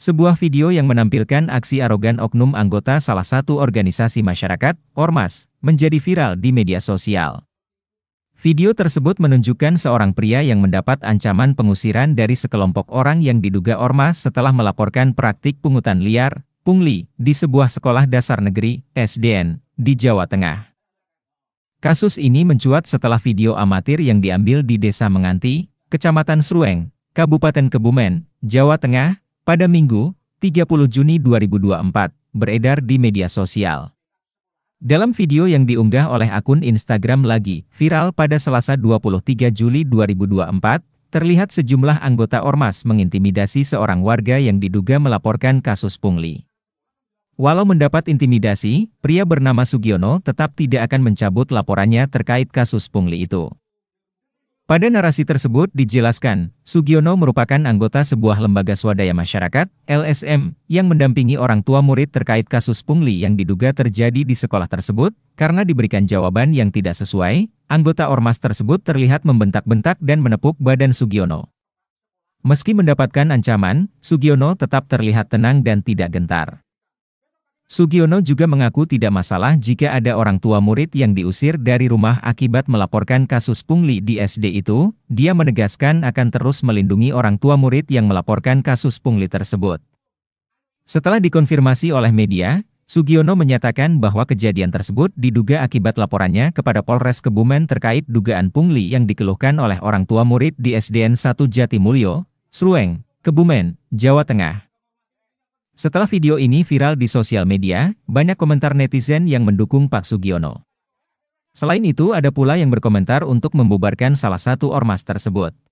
Sebuah video yang menampilkan aksi arogan oknum anggota salah satu organisasi masyarakat, Ormas, menjadi viral di media sosial. Video tersebut menunjukkan seorang pria yang mendapat ancaman pengusiran dari sekelompok orang yang diduga Ormas setelah melaporkan praktik pungutan liar, pungli, di sebuah sekolah dasar negeri, SDN, di Jawa Tengah. Kasus ini mencuat setelah video amatir yang diambil di Desa Menganti, Kecamatan Srueng, Kabupaten Kebumen, Jawa Tengah, pada Minggu, 30 Juni 2024, beredar di media sosial. Dalam video yang diunggah oleh akun Instagram lagi, viral pada Selasa 23 Juli 2024, terlihat sejumlah anggota Ormas mengintimidasi seorang warga yang diduga melaporkan kasus pungli. Walau mendapat intimidasi, pria bernama Sugiono tetap tidak akan mencabut laporannya terkait kasus pungli itu. Pada narasi tersebut dijelaskan, Sugiono merupakan anggota sebuah lembaga swadaya masyarakat, LSM, yang mendampingi orang tua murid terkait kasus pungli yang diduga terjadi di sekolah tersebut, karena diberikan jawaban yang tidak sesuai, anggota ormas tersebut terlihat membentak-bentak dan menepuk badan Sugiono. Meski mendapatkan ancaman, Sugiono tetap terlihat tenang dan tidak gentar. Sugiono juga mengaku tidak masalah jika ada orang tua murid yang diusir dari rumah akibat melaporkan kasus pungli di SD itu, dia menegaskan akan terus melindungi orang tua murid yang melaporkan kasus pungli tersebut. Setelah dikonfirmasi oleh media, Sugiono menyatakan bahwa kejadian tersebut diduga akibat laporannya kepada Polres Kebumen terkait dugaan pungli yang dikeluhkan oleh orang tua murid di SDN 1 Jatimulyo, Srueng, Kebumen, Jawa Tengah. Setelah video ini viral di sosial media, banyak komentar netizen yang mendukung Pak Sugiono. Selain itu ada pula yang berkomentar untuk membubarkan salah satu ormas tersebut.